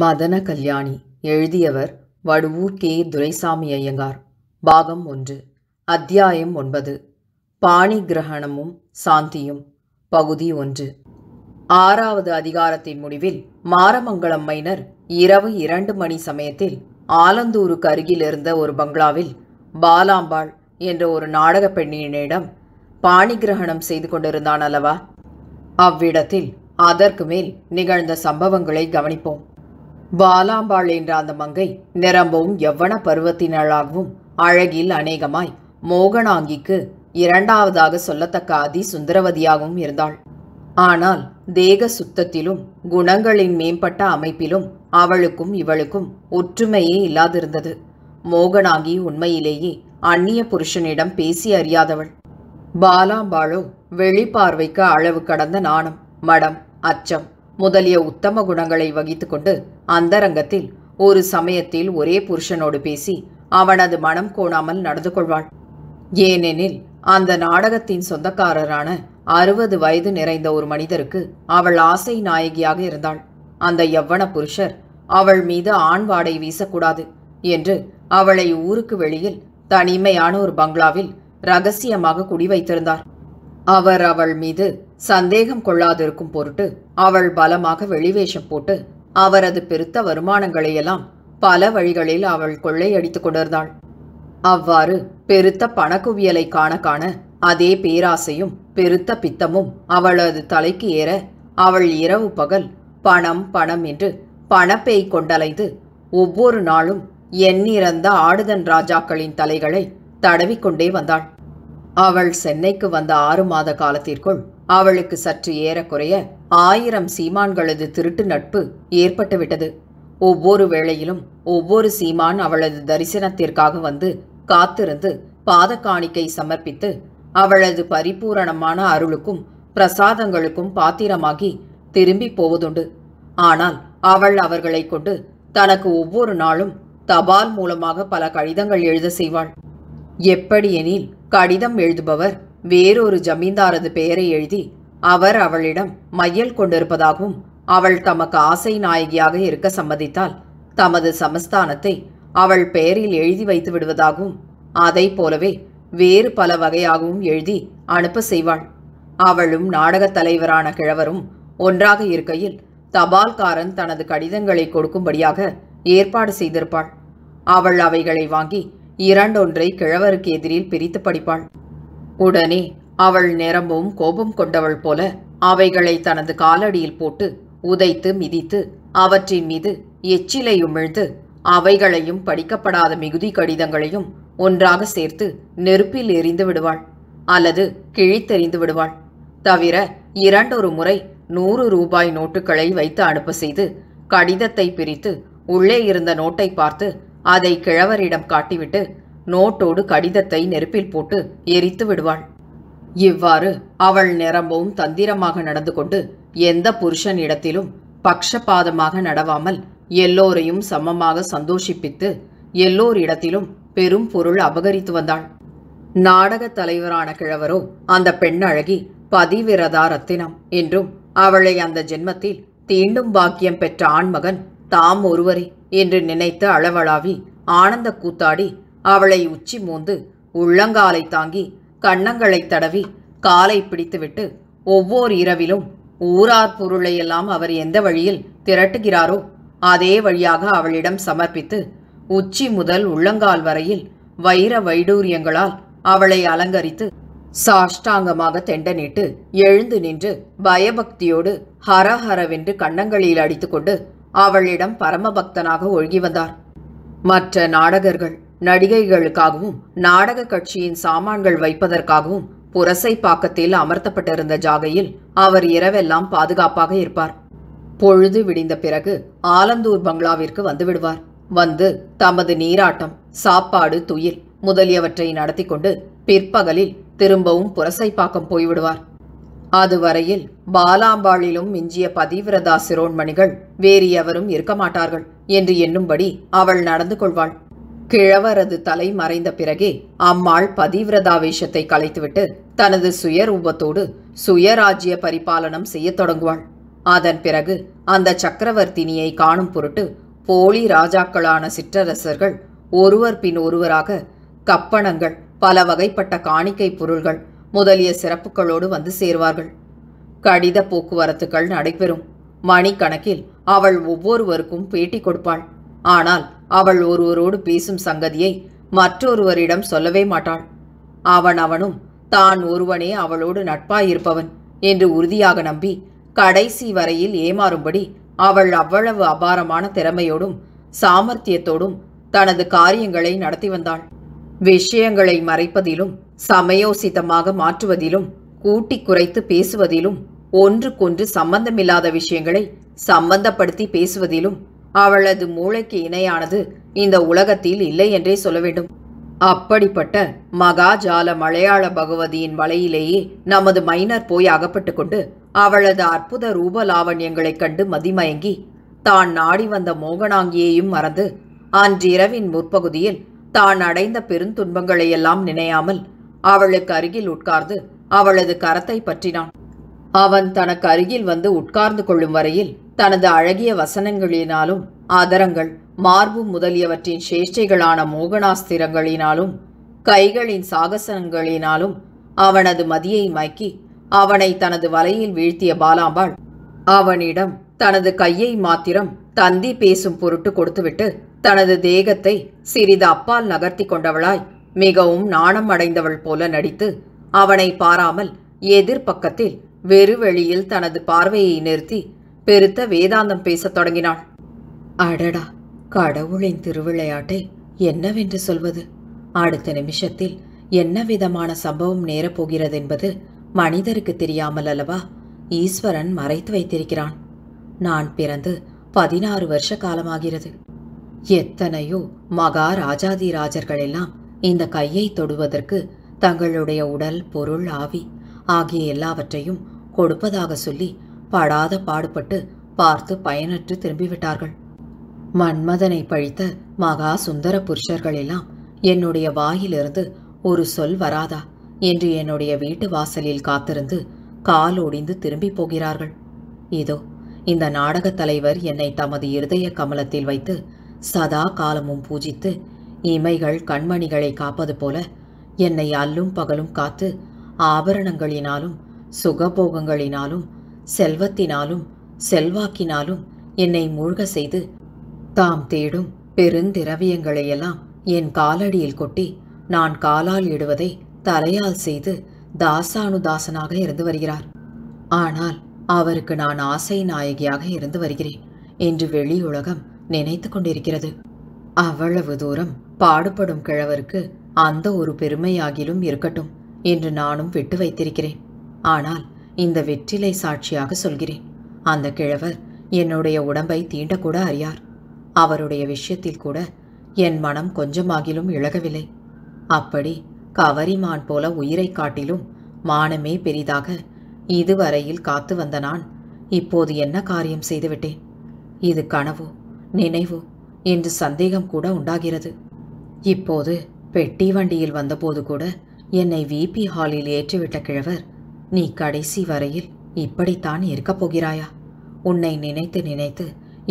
மதன கல்யாணி எழுதியவர் வடுவு கே துரைசாமி ஐயங்கார் பாகம் ஒன்று அத்தியாயம் ஒன்பது பாணி கிரகணமும் சாந்தியும் பகுதி ஒன்று ஆறாவது அதிகாரத்தின் முடிவில் மாரமங்கலம் மைனர் இரவு இரண்டு மணி சமயத்தில் ஆலந்தூருக்கு அருகில் இருந்த ஒரு பங்களாவில் பாலாம்பாள் என்ற ஒரு நாடக பெண்ணினிடம் பாணி கிரகணம் செய்து கொண்டிருந்தான் அல்லவா அவ்விடத்தில் அதற்கு மேல் நிகழ்ந்த சம்பவங்களை கவனிப்போம் பாலாம்பாள் என்ற அந்த மங்கை நிரம்பவும் எவ்வன பருவத்தினளாகவும் அழகில் அநேகமாய் மோகனாங்கிக்கு இரண்டாவதாக சொல்லத்தக்க அதி சுந்தரவதியாகவும் இருந்தாள் ஆனால் தேக சுத்தத்திலும் குணங்களின் மேம்பட்ட அமைப்பிலும் அவளுக்கும் இவளுக்கும் ஒற்றுமையே இல்லாதிருந்தது மோகனாங்கி உண்மையிலேயே அந்நிய புருஷனிடம் பேசி அறியாதவள் பாலாம்பாளோ வெளிப்பார்வைக்கு அளவு கடந்த நாணம் மடம் அச்சம் முதலிய உத்தம குணங்களை வகித்துக்கொண்டு அந்தரங்கத்தில் ஒரு சமயத்தில் ஒரே புருஷனோடு பேசி அவனது மனம் கோணாமல் நடந்து கொள்வாள் ஏனெனில் அந்த நாடகத்தின் சொந்தக்காரரான அறுபது வயது நிறைந்த ஒரு மனிதருக்கு அவள் ஆசை நாயகியாக இருந்தாள் அந்த எவ்வன புருஷர் அவள் மீது ஆண் வாடை வீசக்கூடாது என்று அவளை ஊருக்கு வெளியில் தனிமையான ஒரு பங்களாவில் ரகசியமாக குடி வைத்திருந்தார் அவர் அவள் மீது சந்தேகம் கொள்ளாதிருக்கும் பொருட்டு அவள் பலமாக வெளிவேஷம் போட்டு அவரது பெருத்த வருமானங்களையெல்லாம் பல வழிகளில் அவள் கொள்ளையடித்துக் கொண்டிருந்தாள் அவ்வாறு பெருத்த பணக்குவியலை காண காண அதே பேராசையும் பெருத்த பித்தமும் அவளது தலைக்கு ஏற அவள் இரவு பகல் பணம் பணம் என்று பணப்பேய் கொண்டலைந்து ஒவ்வொரு நாளும் எண்ணிறந்த ஆடுதன் ராஜாக்களின் தலைகளை தடவிக்கொண்டே வந்தாள் அவள் சென்னைக்கு வந்த ஆறு மாத காலத்திற்குள் அவளுக்கு சற்று ஏறக்குறைய ஆயிரம் சீமான்களது திருட்டு நட்பு ஏற்பட்டுவிட்டது ஒவ்வொரு வேளையிலும் ஒவ்வொரு சீமான் அவளது தரிசனத்திற்காக வந்து காத்திருந்து பாத காணிக்கை சமர்ப்பித்து அவளது பரிபூரணமான அருளுக்கும் பிரசாதங்களுக்கும் பாத்திரமாகி திரும்பி போவதுண்டு ஆனால் அவள் அவர்களை கொண்டு தனக்கு ஒவ்வொரு நாளும் தபால் மூலமாக பல கடிதங்கள் எழுத செய்வாள் எப்படியெனில் கடிதம் எழுதுபவர் வேறொரு ஜமீன்தாரது பெயரை எழுதி அவர் அவளிடம் மையல் கொண்டிருப்பதாகவும் அவள் தமக்கு ஆசை நாயகியாக இருக்க சம்மதித்தால் தமது சமஸ்தானத்தை அவள் பெயரில் எழுதி வைத்து விடுவதாகவும் அதை போலவே வேறு பல வகையாகவும் எழுதி அனுப்ப செய்வாள் அவளும் நாடகத் தலைவரான கிழவரும் ஒன்றாக இருக்கையில் தபால்காரன் தனது கடிதங்களை கொடுக்கும்படியாக ஏற்பாடு செய்திருப்பாள் அவள் அவைகளை வாங்கி இரண்டொன்றை கிழவருக்கு எதிரில் பிரித்து படிப்பாள் உடனே அவள் நிரம்பவும் கோபம் கொண்டவள் போல அவைகளை தனது காலடியில் போட்டு உதைத்து மிதித்து அவற்றின் மீது எச்சிலை உமிழ்ந்து அவைகளையும் படிக்கப்படாத மிகுதி கடிதங்களையும் ஒன்றாக சேர்த்து நெருப்பில் எரிந்து விடுவாள் அல்லது கிழித்தெறிந்து விடுவாள் தவிர இரண்டொரு முறை நூறு ரூபாய் நோட்டுகளை வைத்து அனுப்ப செய்து கடிதத்தை பிரித்து உள்ளே இருந்த நோட்டை பார்த்து அதை கிழவரிடம் காட்டிவிட்டு நோட்டோடு கடிதத்தை நெருப்பில் போட்டு எரித்து விடுவாள் இவ்வாறு அவள் நிரம்பவும் தந்திரமாக நடந்து கொண்டு எந்த புருஷன் இடத்திலும் பக்ஷபாதமாக நடவாமல் எல்லோரையும் சமமாக சந்தோஷிப்பித்து எல்லோரிடத்திலும் பெரும் பொருள் அபகரித்து வந்தாள் நாடக தலைவரான கிழவரோ அந்த பெண் அழகி பதிவிரதா ரத்தினம் என்றும் அவளை அந்த ஜென்மத்தில் தீண்டும் பாக்கியம் பெற்ற ஆண்மகன் தாம் ஒருவரே என்று நினைத்து அளவளாவி ஆனந்த கூத்தாடி அவளை உச்சி மூந்து உள்ளங்காலை தாங்கி கண்ணங்களைத் தடவி காலை பிடித்துவிட்டு ஒவ்வொரு இரவிலும் ஊரார் பொருளையெல்லாம் அவர் எந்த வழியில் திரட்டுகிறாரோ அதே வழியாக அவளிடம் சமர்ப்பித்து உச்சி முதல் உள்ளங்கால் வரையில் வைர வைடூரியங்களால் அவளை அலங்கரித்து சாஷ்டாங்கமாக தெண்டனிட்டு எழுந்து நின்று பயபக்தியோடு ஹரஹரவென்று கண்ணங்களில் அடித்துக்கொண்டு அவளிடம் பரமபக்தனாக ஒழுகி வந்தார் மற்ற நாடகர்கள் நடிகைகளுக்காகவும் நாடக கட்சியின் சாமான்கள் வைப்பதற்காகவும் புரசை பாக்கத்தில் அமர்த்தப்பட்டிருந்த ஜாகையில் அவர் இரவெல்லாம் பாதுகாப்பாக இருப்பார் பொழுது விடிந்த பிறகு ஆலந்தூர் பங்களாவிற்கு வந்துவிடுவார் வந்து தமது நீராட்டம் சாப்பாடு துயில் முதலியவற்றை நடத்தி கொண்டு பிற்பகலில் திரும்பவும் புரசைப்பாக்கம் போய்விடுவார் அதுவரையில் பாலாம்பாளிலும் மிஞ்சிய பதிவிரதா சிரோன்மணிகள் வேறு எவரும் இருக்க மாட்டார்கள் என்று எண்ணும்படி அவள் நடந்து கொள்வாள் கிழவரது தலை மறைந்த பிறகே அம்மாள் பதிவிரதா வேஷத்தை கலைத்துவிட்டு தனது சுயரூபத்தோடு சுயராஜ்ய பரிபாலனம் செய்ய தொடங்குவாள் அதன் பிறகு அந்த சக்கரவர்த்தினியை காணும் பொருட்டு போலி ராஜாக்களான சிற்றரசர்கள் ஒருவர் பின் ஒருவராக கப்பணங்கள் பல வகைப்பட்ட காணிக்கை பொருள்கள் முதலிய சிறப்புகளோடு வந்து சேர்வார்கள் கடித போக்குவரத்துகள் நடைபெறும் மணிக்கணக்கில் அவள் ஒவ்வொருவருக்கும் பேட்டி கொடுப்பாள் ஆனால் அவள் ஒருவரோடு பேசும் சங்கதியை மற்றொருவரிடம் சொல்லவே மாட்டாள் அவன் அவனும் தான் ஒருவனே அவளோடு நட்பாயிருப்பவன் என்று உறுதியாக நம்பி கடைசி வரையில் ஏமாறும்படி அவள் அவ்வளவு அபாரமான திறமையோடும் சாமர்த்தியத்தோடும் தனது காரியங்களை நடத்தி வந்தாள் விஷயங்களை மறைப்பதிலும் சமயோசிதமாக மாற்றுவதிலும் கூட்டி குறைத்து பேசுவதிலும் ஒன்றுக்கொன்று சம்பந்தமில்லாத விஷயங்களை சம்பந்தப்படுத்தி பேசுவதிலும் அவளது மூளைக்கு இணையானது இந்த உலகத்தில் இல்லை என்றே சொல்ல வேண்டும் அப்படிப்பட்ட மகாஜால மலையாள பகவதியின் வலையிலேயே நமது மைனர் போய் அகப்பட்டு கொண்டு அவளது அற்புத ரூப லாவண்யங்களைக் கண்டு மதிமயங்கி தான் நாடி வந்த மோகனாங்கியையும் மறந்து அன்றிரவின் முற்பகுதியில் தான் அடைந்த பெருந்துன்பங்களையெல்லாம் நினையாமல் அவளுக்கு அருகில் உட்கார்ந்து அவளது கரத்தை பற்றினான் அவன் தனக்கு அருகில் வந்து உட்கார்ந்து கொள்ளும் வரையில் தனது அழகிய வசனங்களினாலும் ஆதரங்கள் மார்பு முதலியவற்றின் சேஷ்டைகளான மோகனாஸ்திரங்களினாலும் கைகளின் சாகசங்களினாலும் அவனது மதியை மயக்கி அவனை தனது வலையில் வீழ்த்திய பாலாம்பாள் அவனிடம் தனது கையை மாத்திரம் தந்தி பேசும் பொருட்டு கொடுத்துவிட்டு தனது தேகத்தை சிறிது அப்பால் நகர்த்தி கொண்டவளாய் மிகவும் நாணம் அடைந்தவள் போல நடித்து அவனை பாராமல் எதிர்பக்கத்தில் வெறுவெளியில் தனது பார்வையை நிறுத்தி பெருத்த வேதாந்தம் பேசத் தொடங்கினாள் அடடா கடவுளின் திருவிளையாட்டை என்னவென்று சொல்வது அடுத்த நிமிஷத்தில் என்ன விதமான சம்பவம் நேரப்போகிறது என்பது மனிதருக்கு தெரியாமல் அல்லவா ஈஸ்வரன் மறைத்து வைத்திருக்கிறான் நான் பிறந்து பதினாறு வருஷ காலமாகிறது எத்தனையோ மகா ராஜர்கள் எல்லாம் இந்த கையை தொடுவதற்கு தங்களுடைய உடல் பொருள் ஆவி ஆகிய எல்லாவற்றையும் கொடுப்பதாக சொல்லி படாத பாடுபட்டு பார்த்து பயனற்று திரும்பிவிட்டார்கள் மன்மதனை பழித்த மகா சுந்தர புருஷர்கள் எல்லாம் என்னுடைய வாயிலிருந்து ஒரு சொல் வராதா என்று என்னுடைய வீட்டு வாசலில் காத்திருந்து கால் ஒடிந்து திரும்பி போகிறார்கள் இதோ இந்த நாடகத் தலைவர் என்னை தமது இருதய கமலத்தில் வைத்து சதா காலமும் பூஜித்து இமைகள் கண்மணிகளை காப்பது போல என்னை அல்லும் பகலும் காத்து ஆபரணங்களினாலும் சுகபோகங்களினாலும் செல்வத்தினாலும் செல்வாக்கினாலும் என்னை மூழ்க செய்து தாம் தேடும் பெருந்திரவியங்களையெல்லாம் என் காலடியில் கொட்டி நான் காலால் இடுவதை தலையால் செய்து தாசானுதாசனாக இருந்து வருகிறார் ஆனால் அவருக்கு நான் ஆசை நாயகியாக இருந்து வருகிறேன் என்று வெளியுலகம் நினைத்து கொண்டிருக்கிறது அவ்வளவு தூரம் பாடுபடும் கிழவருக்கு அந்த ஒரு பெருமையாகிலும் இருக்கட்டும் என்று நானும் விட்டு வைத்திருக்கிறேன் ஆனால் இந்த வெற்றிலை சாட்சியாக சொல்கிறேன் அந்த கிழவர் என்னுடைய உடம்பை தீண்டக்கூட அறியார் அவருடைய விஷயத்தில் கூட என் மனம் கொஞ்சமாகிலும் இழகவில்லை அப்படி கவரிமான் போல உயிரை காட்டிலும் மானமே பெரிதாக இதுவரையில் காத்து வந்த நான் இப்போது என்ன காரியம் செய்துவிட்டேன் இது கனவோ நினைவோ என்று சந்தேகம் கூட உண்டாகிறது இப்போது பெட்டி வண்டியில் வந்தபோது கூட என்னை விபி ஹாலில் ஏற்றிவிட்ட கிழவர் நீ கடைசி வரையில் இப்படித்தான் இருக்கப் போகிறாயா உன்னை நினைத்து நினைத்து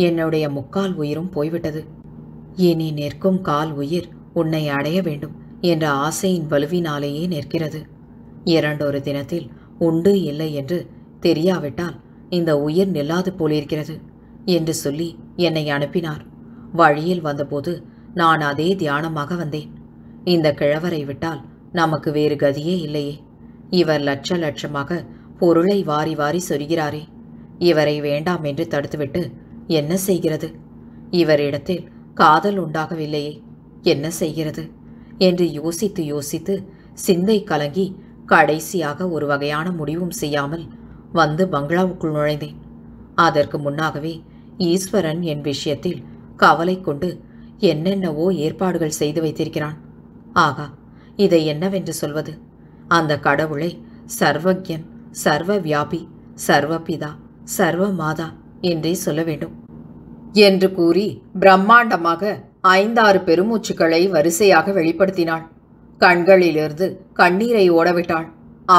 என்னுடைய முக்கால் உயிரும் போய்விட்டது இனி நிற்கும் கால் உயிர் உன்னை அடைய வேண்டும் என்ற ஆசையின் வலுவினாலேயே நிற்கிறது இரண்டொரு தினத்தில் உண்டு இல்லை என்று தெரியாவிட்டால் இந்த உயிர் நில்லாது போலிருக்கிறது என்று சொல்லி என்னை அனுப்பினார் வழியில் வந்தபோது நான் அதே தியானமாக வந்தேன் இந்த கிழவரை விட்டால் நமக்கு வேறு கதியே இல்லையே இவர் லட்ச லட்சமாக பொருளை வாரி வாரி சொல்கிறாரே இவரை வேண்டாம் என்று தடுத்துவிட்டு என்ன செய்கிறது இவரிடத்தில் காதல் உண்டாகவில்லையே என்ன செய்கிறது என்று யோசித்து யோசித்து சிந்தை கலங்கி கடைசியாக ஒரு வகையான முடிவும் செய்யாமல் வந்து பங்களாவுக்குள் நுழைந்தேன் அதற்கு முன்னாகவே ஈஸ்வரன் என் விஷயத்தில் கவலை கொண்டு என்னென்னவோ ஏற்பாடுகள் செய்து வைத்திருக்கிறான் ஆகா இதை என்னவென்று சொல்வது அந்த கடவுளை சர்வஜன் சர்வ வியாபி சர்வபிதா சர்வ மாதா என்றே சொல்ல வேண்டும் என்று கூறி பிரம்மாண்டமாக ஐந்தாறு பெருமூச்சுக்களை வரிசையாக வெளிப்படுத்தினாள் கண்களிலிருந்து கண்ணீரை ஓடவிட்டாள்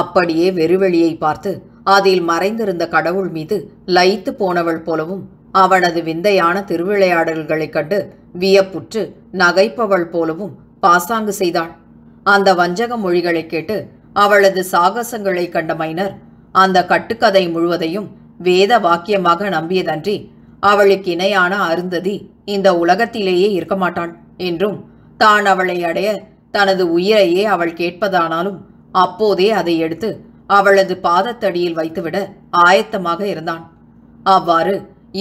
அப்படியே வெறுவெளியை பார்த்து அதில் மறைந்திருந்த கடவுள் மீது லயித்து போனவள் போலவும் அவனது விந்தையான திருவிளையாடல்களைக் கண்டு வியப்புற்று நகைப்பவள் போலவும் பாசாங்கு செய்தாள் அந்த வஞ்சக மொழிகளை கேட்டு அவளது சாகசங்களை கண்ட மைனர் அந்த கட்டுக்கதை முழுவதையும் வேத வாக்கியமாக நம்பியதன்றி அவளுக்கு இணையான அருந்ததி இந்த உலகத்திலேயே இருக்க மாட்டான் என்றும் தான் அவளை அடைய தனது உயிரையே அவள் கேட்பதானாலும் அப்போதே அதை எடுத்து அவளது பாதத்தடியில் வைத்துவிட ஆயத்தமாக இருந்தான் அவ்வாறு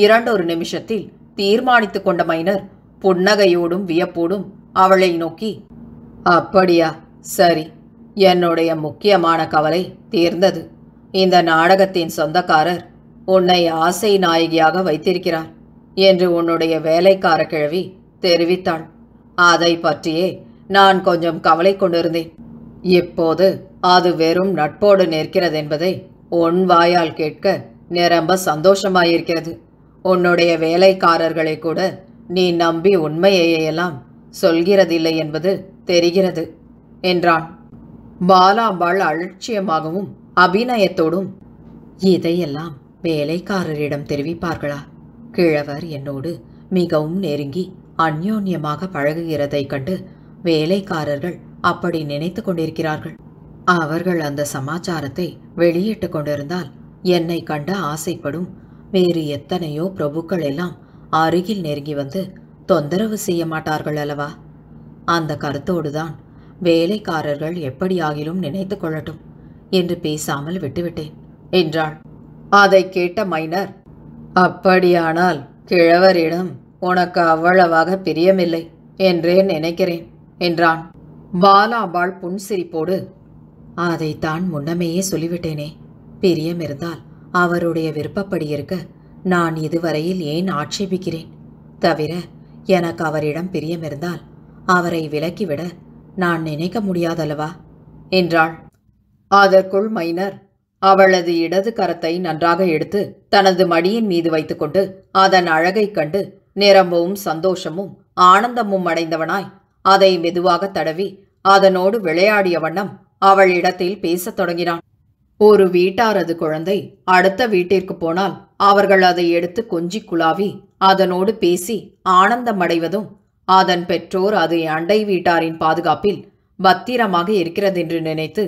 இரண்டொரு நிமிஷத்தில் தீர்மானித்து கொண்ட மைனர் புன்னகையோடும் வியப்போடும் அவளை நோக்கி அப்படியா சரி என்னுடைய முக்கியமான கவலை தீர்ந்தது இந்த நாடகத்தின் சொந்தக்காரர் உன்னை ஆசை நாயகியாக வைத்திருக்கிறார் என்று உன்னுடைய வேலைக்கார கிழவி தெரிவித்தாள் அதை பற்றியே நான் கொஞ்சம் கவலை கொண்டிருந்தேன் இப்போது அது வெறும் நட்போடு நிற்கிறது என்பதை உன் வாயால் கேட்க நிரம்ப சந்தோஷமாயிருக்கிறது உன்னுடைய வேலைக்காரர்களை கூட நீ நம்பி உண்மையையெல்லாம் சொல்கிறதில்லை என்பது தெரிகிறது என்றான் பாலாம்பாள் அலட்சியமாகவும் அபிநயத்தோடும் இதையெல்லாம் வேலைக்காரரிடம் தெரிவிப்பார்களா கிழவர் என்னோடு மிகவும் நெருங்கி அந்யோன்யமாக பழகுகிறதைக் கண்டு வேலைக்காரர்கள் அப்படி நினைத்து கொண்டிருக்கிறார்கள் அவர்கள் அந்த சமாச்சாரத்தை வெளியிட்டு கொண்டிருந்தால் என்னை கண்டு ஆசைப்படும் வேறு எத்தனையோ பிரபுக்கள் எல்லாம் அருகில் நெருங்கி வந்து தொந்தரவு செய்ய மாட்டார்கள் அல்லவா அந்த கருத்தோடுதான் வேலைக்காரர்கள் எப்படியாகிலும் நினைத்து கொள்ளட்டும் என்று பேசாமல் விட்டுவிட்டேன் என்றாள் அதை கேட்ட மைனர் அப்படியானால் கிழவரிடம் உனக்கு அவ்வளவாக பிரியமில்லை என்றே நினைக்கிறேன் என்றான் பாலாபாள் புன்சிரிப்போடு அதைத்தான் முன்னமேயே சொல்லிவிட்டேனே பிரியம் இருந்தால் அவருடைய விருப்பப்படி இருக்க நான் இதுவரையில் ஏன் ஆட்சேபிக்கிறேன் தவிர எனக்கு அவரிடம் பிரியமிருந்தால் அவரை விலக்கிவிட நான் நினைக்க முடியாதல்லவா என்றாள் அதற்குள் மைனர் அவளது இடது கரத்தை நன்றாக எடுத்து தனது மடியின் மீது வைத்துக்கொண்டு அதன் அழகைக் கண்டு நிரம்பவும் சந்தோஷமும் ஆனந்தமும் அடைந்தவனாய் அதை மெதுவாக தடவி அதனோடு விளையாடிய வண்ணம் அவள் இடத்தில் பேசத் தொடங்கினான் ஒரு வீட்டாரது குழந்தை அடுத்த வீட்டிற்கு போனால் அவர்கள் அதை எடுத்து கொஞ்சி குழாவி அதனோடு பேசி ஆனந்தம் அடைவதும் அதன் பெற்றோர் அது அண்டை வீட்டாரின் பாதுகாப்பில் பத்திரமாக இருக்கிறதென்று நினைத்து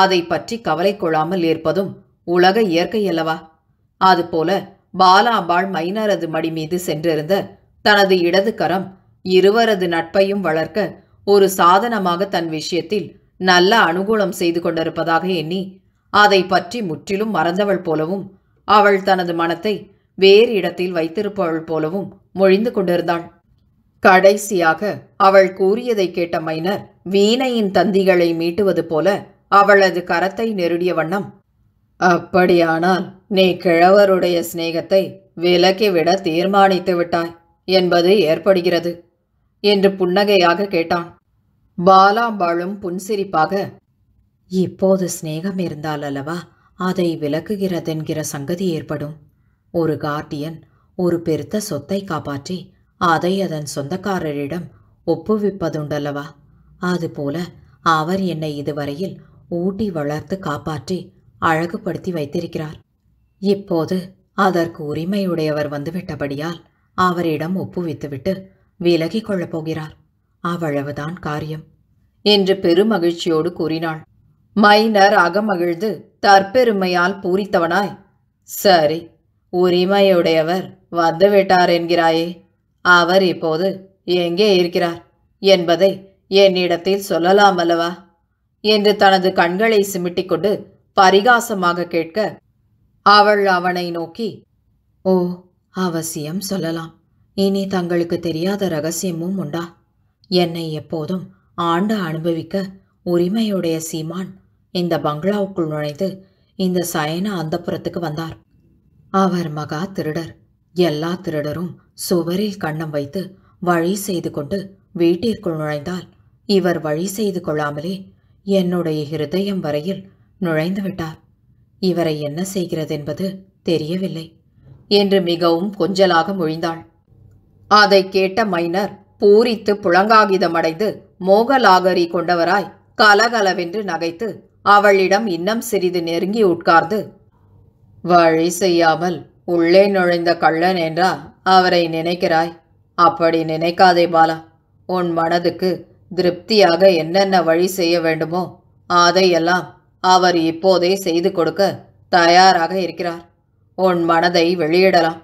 அதை பற்றி கவலை கொள்ளாமல் இருப்பதும் உலக இயற்கை அல்லவா அதுபோல பாலாம்பாள் மைனரது மடி மீது சென்றிருந்த தனது இடது கரம் இருவரது நட்பையும் வளர்க்க ஒரு சாதனமாக தன் விஷயத்தில் நல்ல அனுகூலம் செய்து கொண்டிருப்பதாக எண்ணி அதை பற்றி முற்றிலும் மறந்தவள் போலவும் அவள் தனது மனத்தை வேறு இடத்தில் வைத்திருப்பவள் போலவும் மொழிந்து கொண்டிருந்தாள் கடைசியாக அவள் கூறியதை கேட்ட மைனர் வீணையின் தந்திகளை மீட்டுவது போல அவளது கரத்தை நெருடிய வண்ணம் அப்படியானால் நீ கிழவருடைய சிநேகத்தை விலக்கிவிட தீர்மானித்து விட்டாய் என்பது ஏற்படுகிறது என்று புன்னகையாக கேட்டான் பாலாம்பாளும் புன்சிரிப்பாக இப்போது சிநேகம் இருந்தால் அல்லவா அதை விலக்குகிறதென்கிற சங்கதி ஏற்படும் ஒரு கார்டியன் ஒரு பெருத்த சொத்தை காப்பாற்றி அதை அதன் சொந்தக்காரரிடம் ஒப்புவிப்பதுண்டல்லவா அதுபோல அவர் என்னை இதுவரையில் ஊட்டி வளர்த்து காப்பாற்றி அழகுபடுத்தி வைத்திருக்கிறார் இப்போது அதற்கு உரிமையுடையவர் வந்துவிட்டபடியால் அவரிடம் ஒப்புவித்துவிட்டு விலகிக் கொள்ளப் போகிறார் அவ்வளவுதான் காரியம் என்று பெருமகிழ்ச்சியோடு கூறினாள் மைனர் அகமகிழ்ந்து தற்பெருமையால் பூரித்தவனாய் சரி உரிமையுடையவர் வந்துவிட்டார் என்கிறாயே அவர் இப்போது எங்கே இருக்கிறார் என்பதை என்னிடத்தில் சொல்லலாம் அல்லவா என்று தனது கண்களை சிமிட்டிக் கொண்டு பரிகாசமாக கேட்க அவள் அவனை நோக்கி ஓ அவசியம் சொல்லலாம் இனி தங்களுக்கு தெரியாத ரகசியமும் உண்டா என்னை எப்போதும் ஆண்டு அனுபவிக்க உரிமையுடைய சீமான் இந்த பங்களாவுக்குள் நுழைந்து இந்த சயன அந்தப்புறத்துக்கு வந்தார் அவர் மகா திருடர் எல்லா திருடரும் சுவரில் கண்ணம் வைத்து வழி செய்து கொண்டு வீட்டிற்குள் நுழைந்தால் இவர் வழி செய்து கொள்ளாமலே என்னுடைய ஹிருதயம் வரையில் நுழைந்துவிட்டார் இவரை என்ன செய்கிறது என்பது தெரியவில்லை என்று மிகவும் கொஞ்சலாக மொழிந்தாள் அதை கேட்ட மைனர் பூரித்து புழங்காகிதமடைந்து மோகலாகரி கொண்டவராய் கலகலவென்று நகைத்து அவளிடம் இன்னும் சிறிது நெருங்கி உட்கார்ந்து வழி செய்யாமல் உள்ளே நுழைந்த கள்ளன் என்றா அவரை நினைக்கிறாய் அப்படி நினைக்காதே பாலா உன் மனதுக்கு திருப்தியாக என்னென்ன வழி செய்ய வேண்டுமோ அதையெல்லாம் அவர் இப்போதே செய்து கொடுக்க தயாராக இருக்கிறார் உன் மனதை வெளியிடலாம்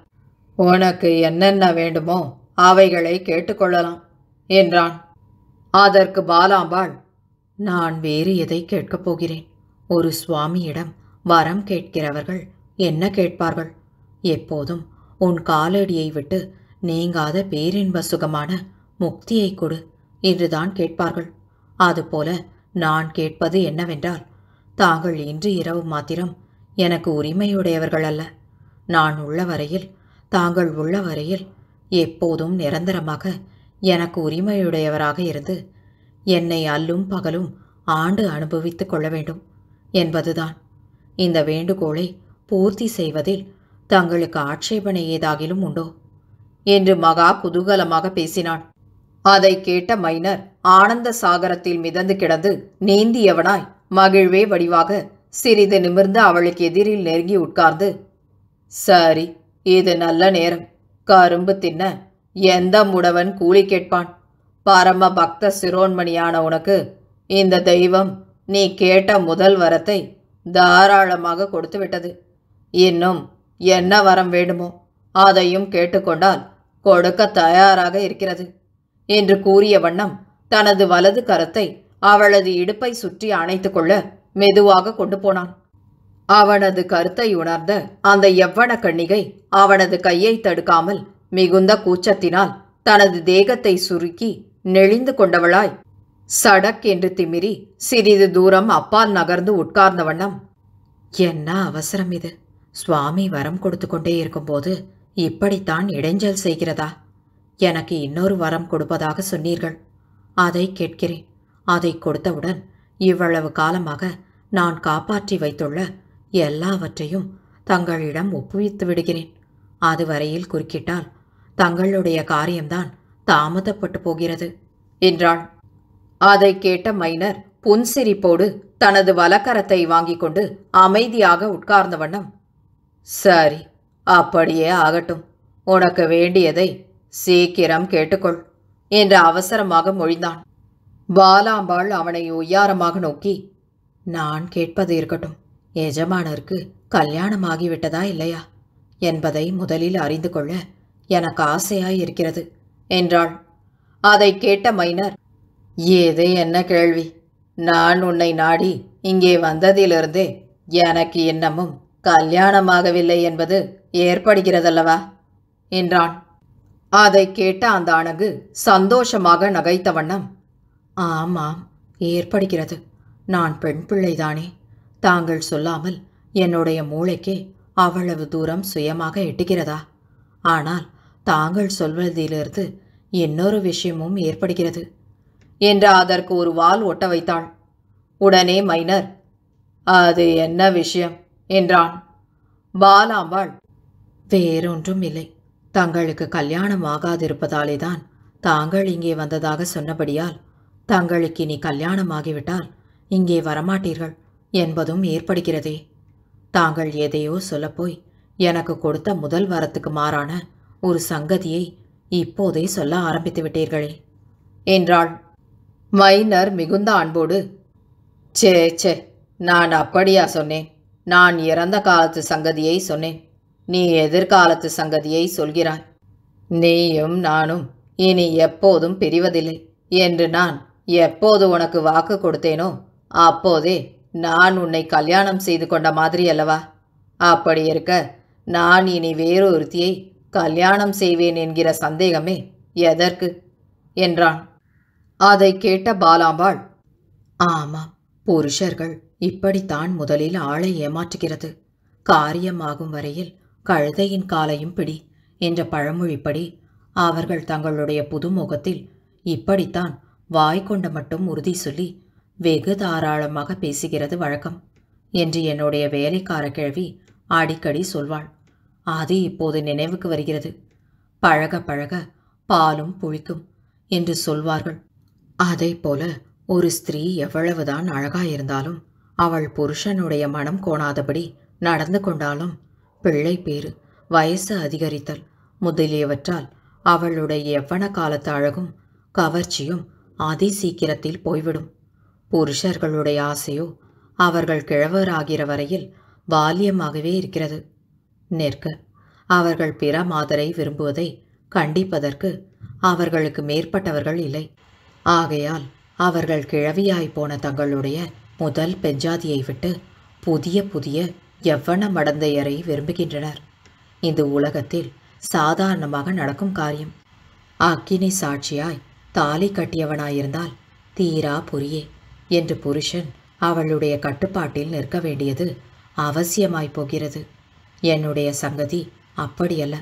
உனக்கு என்னென்ன வேண்டுமோ அவைகளை கேட்டுக்கொள்ளலாம் என்றான் அதற்கு பாலாம்பாள் நான் வேறு எதை கேட்கப் போகிறேன் ஒரு சுவாமியிடம் வரம் கேட்கிறவர்கள் என்ன கேட்பார்கள் எப்போதும் உன் காலடியை விட்டு நீங்காத பேரின்ப சுகமான முக்தியை கொடு என்றுதான் கேட்பார்கள் அதுபோல நான் கேட்பது என்னவென்றால் தாங்கள் இன்று இரவு மாத்திரம் எனக்கு உரிமையுடையவர்கள் அல்ல நான் உள்ள வரையில் தாங்கள் உள்ள வரையில் எப்போதும் நிரந்தரமாக எனக்கு உரிமையுடையவராக இருந்து என்னை அல்லும் பகலும் ஆண்டு அனுபவித்துக் கொள்ள வேண்டும் என்பதுதான் இந்த வேண்டுகோளை பூர்த்தி செய்வதில் தங்களுக்கு ஆட்சேபனை ஏதாகிலும் உண்டோ என்று மகா குதூகலமாக பேசினான் அதை கேட்ட மைனர் ஆனந்த சாகரத்தில் மிதந்து கிடந்து நீந்தியவனாய் மகிழ்வே வடிவாக சிறிது நிமிர்ந்து அவளுக்கு எதிரில் நெருங்கி உட்கார்ந்து சரி இது நல்ல நேரம் கரும்பு தின்ன எந்த முடவன் கூலி கேட்பான் பரம பக்த சிரோன்மணியான உனக்கு இந்த தெய்வம் நீ கேட்ட முதல் வரத்தை தாராளமாக கொடுத்து விட்டது இன்னும் என்ன வரம் வேண்டுமோ அதையும் கேட்டுக்கொண்டால் கொடுக்க தயாராக இருக்கிறது என்று கூறிய வண்ணம் தனது வலது கரத்தை அவளது இடுப்பை சுற்றி அணைத்து கொள்ள மெதுவாக கொண்டு போனான் அவனது கருத்தை உணர்ந்த அந்த எவ்வன கண்ணிகை அவனது கையை தடுக்காமல் மிகுந்த கூச்சத்தினால் தனது தேகத்தை சுருக்கி நெளிந்து கொண்டவளாய் சடக் என்று திமிரி சிறிது தூரம் அப்பால் நகர்ந்து உட்கார்ந்த வண்ணம் என்ன அவசரம் இது சுவாமி வரம் கொடுத்து கொண்டே இருக்கும்போது இப்படித்தான் இடைஞ்சல் செய்கிறதா எனக்கு இன்னொரு வரம் கொடுப்பதாக சொன்னீர்கள் அதை கேட்கிறேன் அதை கொடுத்தவுடன் இவ்வளவு காலமாக நான் காப்பாற்றி வைத்துள்ள எல்லாவற்றையும் தங்களிடம் ஒப்புவித்து விடுகிறேன் அதுவரையில் குறுக்கிட்டால் தங்களுடைய காரியம்தான் தாமதப்பட்டு போகிறது என்றாள் அதை கேட்ட மைனர் புன்சிரிப்போடு தனது வலக்கரத்தை வாங்கிக் கொண்டு அமைதியாக உட்கார்ந்த வண்ணம் சரி அப்படியே ஆகட்டும் உனக்கு வேண்டியதை சீக்கிரம் கேட்டுக்கொள் என்று அவசரமாக மொழிந்தான் பாலாம்பாள் அவனை ஒய்யாரமாக நோக்கி நான் கேட்பது இருக்கட்டும் எஜமானருக்கு கல்யாணமாகிவிட்டதா இல்லையா என்பதை முதலில் அறிந்து கொள்ள எனக்கு ஆசையாய் இருக்கிறது என்றாள் அதை கேட்ட மைனர் ஏது என்ன கேள்வி நான் உன்னை நாடி இங்கே வந்ததிலிருந்தே எனக்கு இன்னமும் கல்யாணமாகவில்லை என்பது ஏற்படுகிறதல்லவா என்றான் அதை கேட்ட அந்த அணகு சந்தோஷமாக நகைத்த வண்ணம் ஆமாம் ஏற்படுகிறது நான் பெண் பிள்ளைதானே தாங்கள் சொல்லாமல் என்னுடைய மூளைக்கே அவ்வளவு தூரம் சுயமாக எட்டுகிறதா ஆனால் தாங்கள் சொல்வதிலிருந்து இன்னொரு விஷயமும் ஏற்படுகிறது என்று அதற்கு ஒரு வால் ஒட்ட வைத்தாள் உடனே மைனர் அது என்ன விஷயம் என்றான் பாலாம்பாள் வேறொன்றும் இல்லை தங்களுக்கு கல்யாணம் ஆகாதிருப்பதாலே தான் தாங்கள் இங்கே வந்ததாக சொன்னபடியால் தங்களுக்கு இனி கல்யாணம் ஆகிவிட்டால் இங்கே வரமாட்டீர்கள் என்பதும் ஏற்படுகிறதே தாங்கள் எதையோ சொல்லப்போய் எனக்கு கொடுத்த முதல் வரத்துக்கு மாறான ஒரு சங்கதியை இப்போதே சொல்ல ஆரம்பித்து விட்டீர்களே என்றாள் மைனர் மிகுந்த அன்போடு சே சே நான் அப்படியா சொன்னேன் நான் இறந்த காலத்து சங்கதியை சொன்னேன் நீ எதிர்காலத்து சங்கதியை சொல்கிறாய் நீயும் நானும் இனி எப்போதும் பிரிவதில்லை என்று நான் எப்போது உனக்கு வாக்கு கொடுத்தேனோ அப்போதே நான் உன்னை கல்யாணம் செய்து கொண்ட மாதிரி அல்லவா அப்படி இருக்க நான் இனி வேறொருத்தியை கல்யாணம் செய்வேன் என்கிற சந்தேகமே எதற்கு என்றான் அதை கேட்ட பாலாம்பாள் ஆமாம் புருஷர்கள் இப்படித்தான் முதலில் ஆளை ஏமாற்றுகிறது காரியமாகும் வரையில் கழுதையின் காலையும் பிடி என்ற பழமொழிப்படி அவர்கள் தங்களுடைய புதுமுகத்தில் இப்படித்தான் வாய்க்கொண்ட மட்டும் உறுதி சொல்லி வெகு தாராளமாக பேசுகிறது வழக்கம் என்று என்னுடைய வேலைக்கார கேள்வி அடிக்கடி சொல்வாள் அது இப்போது நினைவுக்கு வருகிறது பழக பழக பாலும் புளிக்கும் என்று சொல்வார்கள் அதே போல ஒரு ஸ்திரீ எவ்வளவுதான் அழகாயிருந்தாலும் அவள் புருஷனுடைய மனம் கோணாதபடி நடந்து கொண்டாலும் பிள்ளை பேறு வயசு அதிகரித்தல் முதலியவற்றால் அவளுடைய எவ்வன காலத்து அழகும் கவர்ச்சியும் அதி சீக்கிரத்தில் போய்விடும் புருஷர்களுடைய ஆசையோ அவர்கள் கிழவராகிற வரையில் பால்யமாகவே இருக்கிறது நிற்க அவர்கள் பிற மாதரை விரும்புவதை கண்டிப்பதற்கு அவர்களுக்கு மேற்பட்டவர்கள் இல்லை ஆகையால் அவர்கள் கிழவியாய் போன தங்களுடைய முதல் பெஞ்சாதியை விட்டு புதிய புதிய எவ்வன மடந்தையரை விரும்புகின்றனர் இந்த உலகத்தில் சாதாரணமாக நடக்கும் காரியம் அக்கினி சாட்சியாய் தாலி கட்டியவனாயிருந்தால் தீரா புரியே என்று புருஷன் அவளுடைய கட்டுப்பாட்டில் நிற்க வேண்டியது அவசியமாய் போகிறது என்னுடைய சங்கதி அப்படியல்ல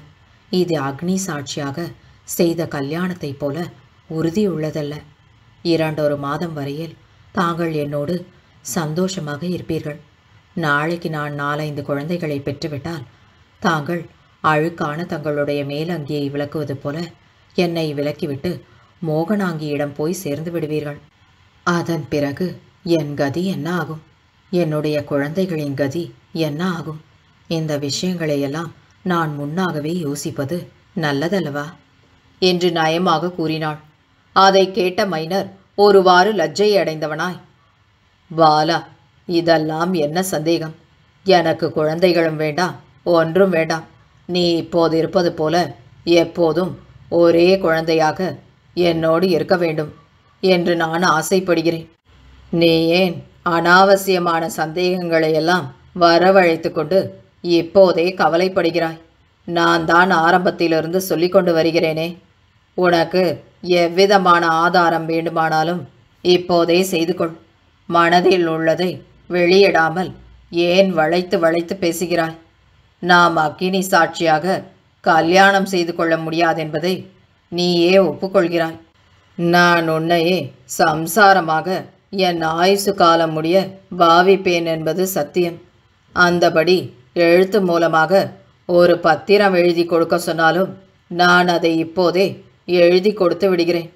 இது அக்னி சாட்சியாக செய்த கல்யாணத்தைப் போல உறுதி உள்ளதல்ல இரண்டொரு மாதம் வரையில் தாங்கள் என்னோடு சந்தோஷமாக இருப்பீர்கள் நாளைக்கு நான் நாலைந்து குழந்தைகளை பெற்றுவிட்டால் தாங்கள் அழுக்கான தங்களுடைய மேலங்கியை விளக்குவது போல என்னை விலக்கிவிட்டு மோகனாங்கியிடம் போய் சேர்ந்து விடுவீர்கள் அதன் பிறகு என் கதி என்ன ஆகும் என்னுடைய குழந்தைகளின் கதி என்ன ஆகும் இந்த விஷயங்களையெல்லாம் நான் முன்னாகவே யோசிப்பது நல்லதல்லவா என்று நயமாக கூறினாள் அதை கேட்ட மைனர் ஒருவாறு லஜ்ஜை அடைந்தவனாய் பாலா இதெல்லாம் என்ன சந்தேகம் எனக்கு குழந்தைகளும் வேண்டாம் ஒன்றும் வேண்டாம் நீ இப்போது இருப்பது போல எப்போதும் ஒரே குழந்தையாக என்னோடு இருக்க வேண்டும் என்று நான் ஆசைப்படுகிறேன் நீ ஏன் அனாவசியமான சந்தேகங்களை எல்லாம் வரவழைத்து கொண்டு இப்போதே கவலைப்படுகிறாய் நான் தான் ஆரம்பத்திலிருந்து சொல்லி கொண்டு வருகிறேனே உனக்கு எவ்விதமான ஆதாரம் வேண்டுமானாலும் இப்போதே செய்து கொள் மனதில் உள்ளதை வெளியிடாமல் ஏன் வளைத்து வளைத்து பேசுகிறாய் நாம் அக்கினி சாட்சியாக கல்யாணம் செய்து கொள்ள முடியாதென்பதை நீயே ஒப்புக்கொள்கிறாய் நான் உன்னையே சம்சாரமாக என் ஆயுசு காலம் முடிய பாவிப்பேன் என்பது சத்தியம் அந்தபடி எழுத்து மூலமாக ஒரு பத்திரம் எழுதி கொடுக்க சொன்னாலும் நான் அதை இப்போதே எழுதி கொடுத்து விடுகிறேன்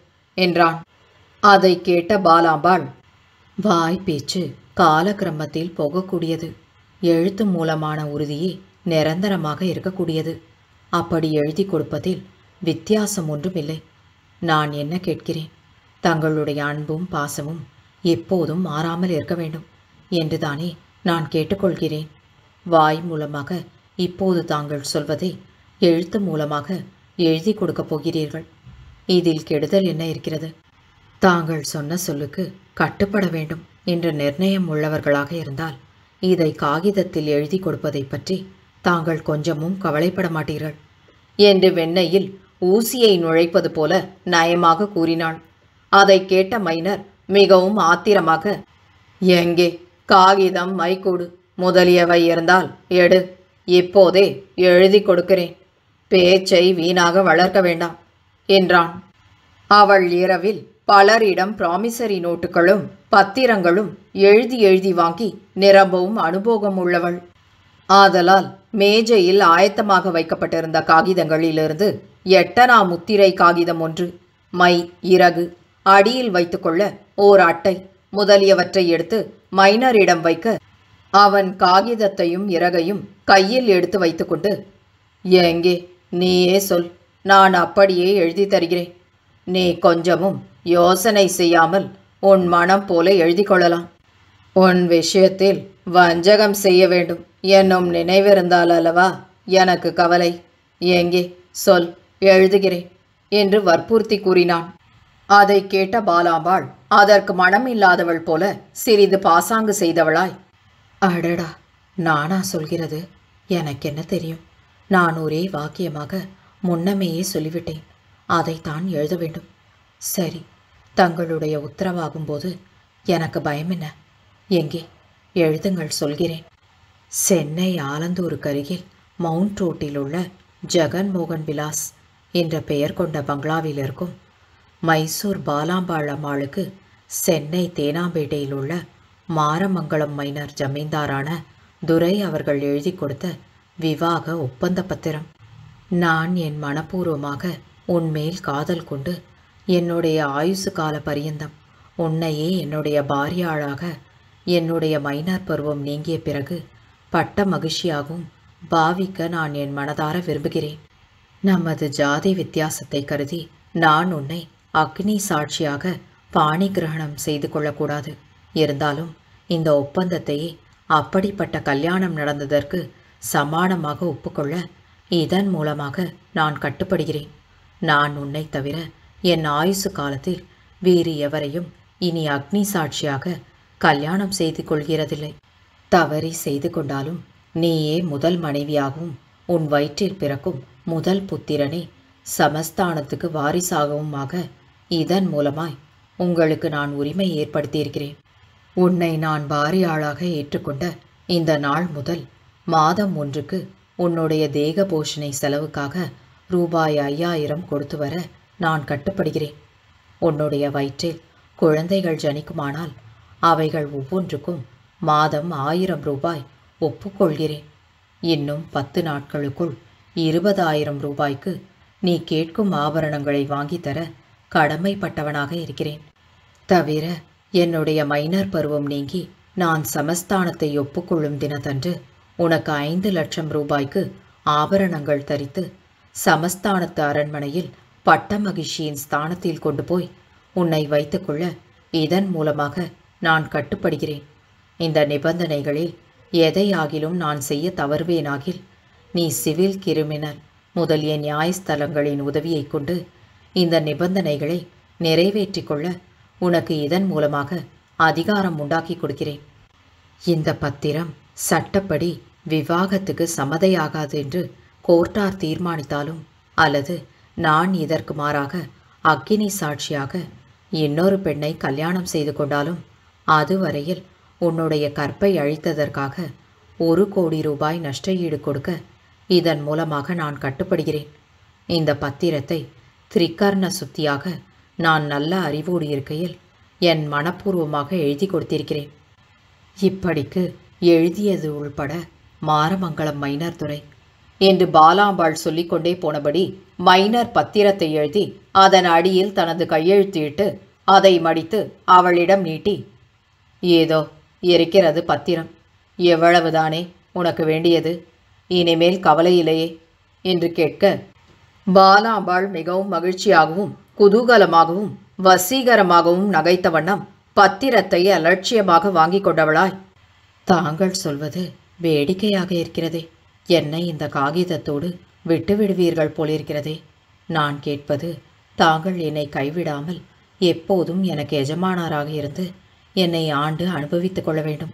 என்றான் அதை கேட்ட பாலாம்பாள் வாய் பேச்சு காலக்கிரமத்தில் போகக்கூடியது எழுத்து மூலமான உறுதியே நிரந்தரமாக இருக்கக்கூடியது அப்படி எழுதி கொடுப்பதில் வித்தியாசம் ஒன்றுமில்லை நான் என்ன கேட்கிறேன் தங்களுடைய அன்பும் பாசமும் எப்போதும் மாறாமல் இருக்க வேண்டும் என்றுதானே நான் கேட்டுக்கொள்கிறேன் வாய் மூலமாக இப்போது தாங்கள் சொல்வதை எழுத்து மூலமாக எழுதி கொடுக்கப் போகிறீர்கள் இதில் கெடுதல் என்ன இருக்கிறது தாங்கள் சொன்ன சொல்லுக்கு கட்டுப்பட வேண்டும் என்ற நிர்ணயம் உள்ளவர்களாக இருந்தால் இதை காகிதத்தில் எழுதி கொடுப்பதை பற்றி தாங்கள் கொஞ்சமும் கவலைப்பட மாட்டீர்கள் என்று வெண்ணையில் ஊசியை நுழைப்பது போல நயமாக கூறினாள் அதை கேட்ட மைனர் மிகவும் ஆத்திரமாக எங்கே காகிதம் மைக்கூடு முதலியவை இருந்தால் எடு இப்போதே எழுதி கொடுக்கிறேன் பேச்சை வீணாக வளர்க்க வேண்டாம் என்றான் அவள் இரவில் பலரிடம் பிராமிசரி நோட்டுகளும் பத்திரங்களும் எழுதி எழுதி வாங்கி நிரம்பவும் அனுபோகம் உள்ளவள் ஆதலால் மேஜையில் ஆயத்தமாக வைக்கப்பட்டிருந்த காகிதங்களிலிருந்து எட்டனா முத்திரை காகிதம் ஒன்று மை இறகு அடியில் வைத்துக்கொள்ள ஓர் அட்டை முதலியவற்றை எடுத்து மைனரிடம் வைக்க அவன் காகிதத்தையும் இறகையும் கையில் எடுத்து வைத்துக்கொண்டு எங்கே நீயே சொல் நான் அப்படியே எழுதி தருகிறேன் நீ கொஞ்சமும் யோசனை செய்யாமல் உன் மனம் போல எழுதி கொள்ளலாம் உன் விஷயத்தில் வஞ்சகம் செய்ய வேண்டும் என்னும் நினைவிருந்தால் அல்லவா எனக்கு கவலை எங்கே சொல் எழுதுகிறேன் என்று வற்புறுத்தி கூறினான் அதை கேட்ட பாலாம்பாள் அதற்கு மனம் இல்லாதவள் போல சிறிது பாசாங்கு செய்தவளாய் அடடா நானா சொல்கிறது எனக்கு என்ன தெரியும் நான் ஒரே வாக்கியமாக முன்னமேயே சொல்லிவிட்டேன் அதைத்தான் எழுத வேண்டும் சரி தங்களுடைய உத்தரவாகும்போது எனக்கு பயம் என்ன எங்கே எழுதுங்கள் சொல்கிறேன் சென்னை ஆலந்தூருக்கு அருகில் மவுண்ட் ரோட்டில் உள்ள ஜெகன்மோகன் விலாஸ் என்ற பெயர் கொண்ட பங்களாவில் இருக்கும் மைசூர் பாலாம்பாள் அம்மாளுக்கு சென்னை தேனாம்பேட்டையில் உள்ள மாரமங்கலம் மைனர் ஜமீன்தாரான துரை அவர்கள் எழுதி கொடுத்த விவாக ஒப்பந்த பத்திரம் நான் என் மனப்பூர்வமாக உன்மேல் காதல் கொண்டு என்னுடைய ஆயுசு கால பரியந்தம் உன்னையே என்னுடைய பாரியாளாக என்னுடைய மைனார் பருவம் நீங்கிய பிறகு பட்ட மகிழ்ச்சியாகவும் பாவிக்க நான் என் மனதார விரும்புகிறேன் நமது ஜாதி வித்தியாசத்தை கருதி நான் உன்னை அக்னி சாட்சியாக பாணி கிரகணம் செய்து கொள்ளக்கூடாது இருந்தாலும் இந்த ஒப்பந்தத்தையே அப்படிப்பட்ட கல்யாணம் நடந்ததற்கு சமானமாக ஒப்புக்கொள்ள இதன் மூலமாக நான் கட்டுப்படுகிறேன் நான் உன்னை தவிர என் ஆயுசு காலத்தில் வேறு எவரையும் இனி அக்னி சாட்சியாக கல்யாணம் செய்து கொள்கிறதில்லை தவறி செய்து கொண்டாலும் நீயே முதல் மனைவியாகவும் உன் வயிற்றில் பிறக்கும் முதல் புத்திரனே சமஸ்தானத்துக்கு வாரிசாகவுமாக இதன் மூலமாய் உங்களுக்கு நான் உரிமை ஏற்படுத்தியிருக்கிறேன் உன்னை நான் பாரியாளாக ஏற்றுக்கொண்ட இந்த நாள் முதல் மாதம் ஒன்றுக்கு உன்னுடைய தேக போஷணை செலவுக்காக ரூபாய் ஐயாயிரம் கொடுத்து வர நான் கட்டுப்படுகிறேன் உன்னுடைய வயிற்றில் குழந்தைகள் ஜனிக்குமானால் அவைகள் ஒவ்வொன்றுக்கும் மாதம் ஆயிரம் ரூபாய் ஒப்புக்கொள்கிறேன் இன்னும் பத்து நாட்களுக்குள் இருபதாயிரம் ரூபாய்க்கு நீ கேட்கும் ஆபரணங்களை வாங்கித்தர கடமைப்பட்டவனாக இருக்கிறேன் தவிர என்னுடைய மைனர் பருவம் நீங்கி நான் சமஸ்தானத்தை ஒப்புக்கொள்ளும் தினத்தன்று உனக்கு ஐந்து லட்சம் ரூபாய்க்கு ஆபரணங்கள் தரித்து சமஸ்தானத்து அரண்மனையில் பட்ட மகிழ்ச்சியின் ஸ்தானத்தில் கொண்டு போய் உன்னை வைத்துக்கொள்ள இதன் மூலமாக நான் கட்டுப்படுகிறேன் இந்த நிபந்தனைகளில் எதையாகிலும் நான் செய்ய தவறுவேனாகில் நீ சிவில் கிரிமினல் முதலிய நியாயஸ்தலங்களின் உதவியை கொண்டு இந்த நிபந்தனைகளை கொள்ள உனக்கு இதன் மூலமாக அதிகாரம் உண்டாக்கி கொடுக்கிறேன் இந்த பத்திரம் சட்டப்படி விவாகத்துக்கு சம்மதையாகாது என்று கோர்ட்டார் தீர்மானித்தாலும் அல்லது நான் இதற்கு மாறாக அக்கினி சாட்சியாக இன்னொரு பெண்ணை கல்யாணம் செய்து கொண்டாலும் அதுவரையில் உன்னுடைய கற்பை அழித்ததற்காக ஒரு கோடி ரூபாய் நஷ்டஈடு கொடுக்க இதன் மூலமாக நான் கட்டுப்படுகிறேன் இந்த பத்திரத்தை திரிகர்ண சுத்தியாக நான் நல்ல அறிவோடு இருக்கையில் என் மனப்பூர்வமாக எழுதி கொடுத்திருக்கிறேன் இப்படிக்கு எழுதியது உள்பட மாரமங்கலம் மைனர் துறை என்று பாலாம்பாள் சொல்லிக்கொண்டே போனபடி மைனர் பத்திரத்தை எழுதி அதன் அடியில் தனது கையெழுத்திட்டு அதை மடித்து அவளிடம் நீட்டி ஏதோ இருக்கிறது பத்திரம் எவ்வளவுதானே உனக்கு வேண்டியது இனிமேல் இல்லையே என்று கேட்க பாலாம்பாள் மிகவும் மகிழ்ச்சியாகவும் குதூகலமாகவும் வசீகரமாகவும் நகைத்த வண்ணம் பத்திரத்தை அலட்சியமாக வாங்கி கொண்டவளாய் தாங்கள் சொல்வது வேடிக்கையாக இருக்கிறதே என்னை இந்த காகிதத்தோடு விட்டுவிடுவீர்கள் போலிருக்கிறதே நான் கேட்பது தாங்கள் என்னை கைவிடாமல் எப்போதும் எனக்கு எஜமானாராக இருந்து என்னை ஆண்டு அனுபவித்துக் கொள்ள வேண்டும்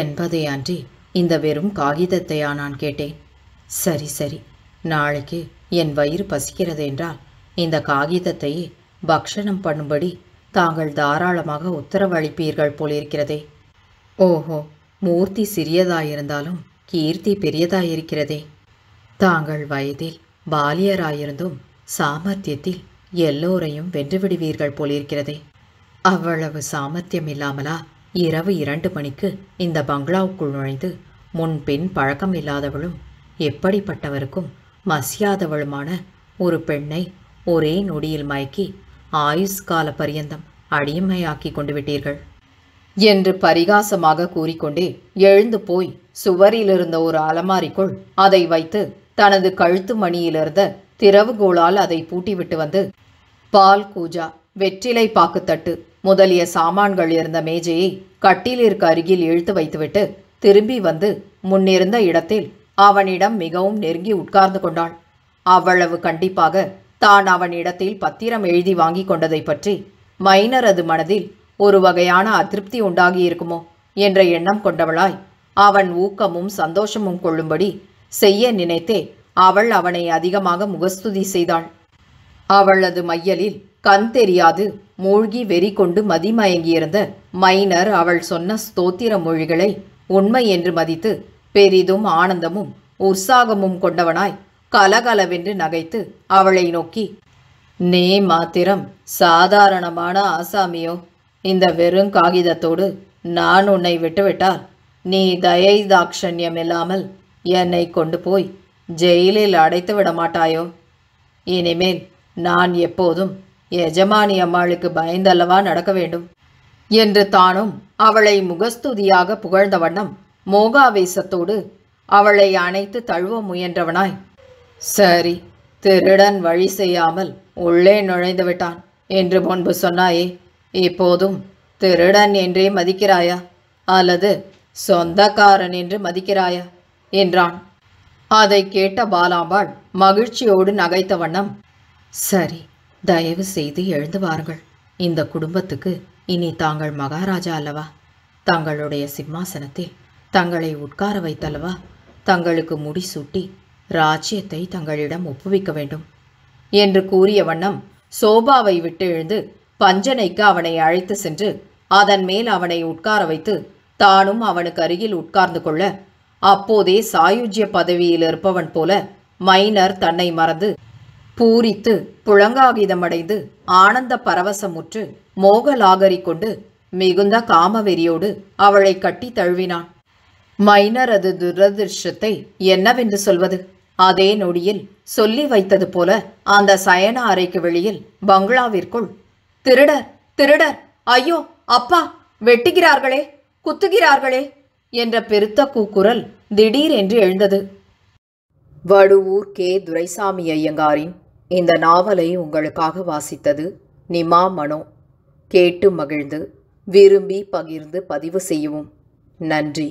என்பதை அன்றி இந்த வெறும் காகிதத்தையா நான் கேட்டேன் சரி சரி நாளைக்கு என் வயிறு பசிக்கிறது என்றால் இந்த காகிதத்தையே பக்ஷணம் பண்ணும்படி தாங்கள் தாராளமாக உத்தரவளிப்பீர்கள் போலிருக்கிறதே ஓஹோ மூர்த்தி சிறியதாயிருந்தாலும் கீர்த்தி பெரியதாயிருக்கிறதே தாங்கள் வயதில் பாலியராயிருந்தும் சாமர்த்தியத்தில் எல்லோரையும் வென்றுவிடுவீர்கள் போலிருக்கிறதே அவ்வளவு சாமர்த்தியம் இல்லாமலா இரவு இரண்டு மணிக்கு இந்த பங்களாவுக்குள் நுழைந்து முன்பின் பழக்கம் இல்லாதவளும் எப்படிப்பட்டவருக்கும் மசியாதவளுமான ஒரு பெண்ணை ஒரே நொடியில் மயக்கி ஆயுஷ்கால பரியந்தம் அடிமையாக்கி கொண்டு விட்டீர்கள் என்று பரிகாசமாக கூறிக்கொண்டே எழுந்து போய் சுவரிலிருந்த ஒரு அலமாரிக்குள் அதை வைத்து தனது கழுத்து மணியிலிருந்த திறவுகோளால் அதை பூட்டிவிட்டு வந்து பால் கூஜா வெற்றிலை பாக்குத்தட்டு முதலிய சாமான்கள் இருந்த மேஜையை கட்டிலிற்கு அருகில் இழுத்து வைத்துவிட்டு திரும்பி வந்து முன்னிருந்த இடத்தில் அவனிடம் மிகவும் நெருங்கி உட்கார்ந்து கொண்டாள் அவ்வளவு கண்டிப்பாக தான் அவனிடத்தில் பத்திரம் எழுதி வாங்கி கொண்டதை பற்றி மைனரது மனதில் ஒரு வகையான அதிருப்தி உண்டாகியிருக்குமோ என்ற எண்ணம் கொண்டவளாய் அவன் ஊக்கமும் சந்தோஷமும் கொள்ளும்படி செய்ய நினைத்தே அவள் அவனை அதிகமாக முகஸ்துதி செய்தாள் அவளது மையலில் கண் தெரியாது மூழ்கி வெறி கொண்டு மதிமயங்கியிருந்த மைனர் அவள் சொன்ன ஸ்தோத்திர மொழிகளை உண்மை என்று மதித்து பெரிதும் ஆனந்தமும் உற்சாகமும் கொண்டவனாய் கலகலவென்று நகைத்து அவளை நோக்கி நீ மாத்திரம் சாதாரணமான ஆசாமியோ இந்த வெறும் காகிதத்தோடு நான் உன்னை விட்டுவிட்டால் நீ தயை தாட்சண்யம் இல்லாமல் என்னை கொண்டு போய் ஜெயிலில் அடைத்து விட மாட்டாயோ இனிமேல் நான் எப்போதும் எஜமானி அம்மாளுக்கு பயந்தல்லவா நடக்க வேண்டும் என்று தானும் அவளை முகஸ்துதியாக புகழ்ந்த வண்ணம் மோகாவேசத்தோடு அவளை அணைத்து தழுவ முயன்றவனாய் சரி திருடன் வழி செய்யாமல் உள்ளே நுழைந்து விட்டான் என்று முன்பு சொன்னாயே இப்போதும் திருடன் என்றே மதிக்கிறாயா அல்லது சொந்தக்காரன் என்று மதிக்கிறாயா என்றான் அதை கேட்ட பாலாம்பாள் மகிழ்ச்சியோடு நகைத்த வண்ணம் சரி தயவு செய்து எழுந்து வாருங்கள் இந்த குடும்பத்துக்கு இனி தாங்கள் மகாராஜா அல்லவா தங்களுடைய சிம்மாசனத்தில் தங்களை உட்கார வைத்தல்லவா தங்களுக்கு முடிசூட்டி ராஜ்யத்தை தங்களிடம் ஒப்புவிக்க வேண்டும் என்று கூறிய வண்ணம் சோபாவை விட்டு எழுந்து பஞ்சனைக்கு அவனை அழைத்து சென்று அதன் மேல் அவனை உட்கார வைத்து தானும் அவனுக்கு அருகில் உட்கார்ந்து கொள்ள அப்போதே சாயுஜ்ய பதவியில் இருப்பவன் போல மைனர் தன்னை மறந்து பூரித்து புழங்காகிதமடைந்து ஆனந்த பரவசமுற்று மோகலாகரி கொண்டு மிகுந்த காமவெறியோடு அவளை கட்டி தழுவினான் மைனரது துரதிருஷ்டத்தை என்னவென்று சொல்வது அதே நொடியில் சொல்லி வைத்தது போல அந்த சயன அறைக்கு வெளியில் பங்களாவிற்குள் திருடர் திருடர் ஐயோ அப்பா வெட்டுகிறார்களே குத்துகிறார்களே என்ற பெருத்த கூக்குரல் திடீரென்று எழுந்தது வடுவூர் கே துரைசாமி ஐயங்காரின் இந்த நாவலை உங்களுக்காக வாசித்தது நிமா மனோ கேட்டு மகிழ்ந்து விரும்பி பகிர்ந்து பதிவு செய்யவும் நன்றி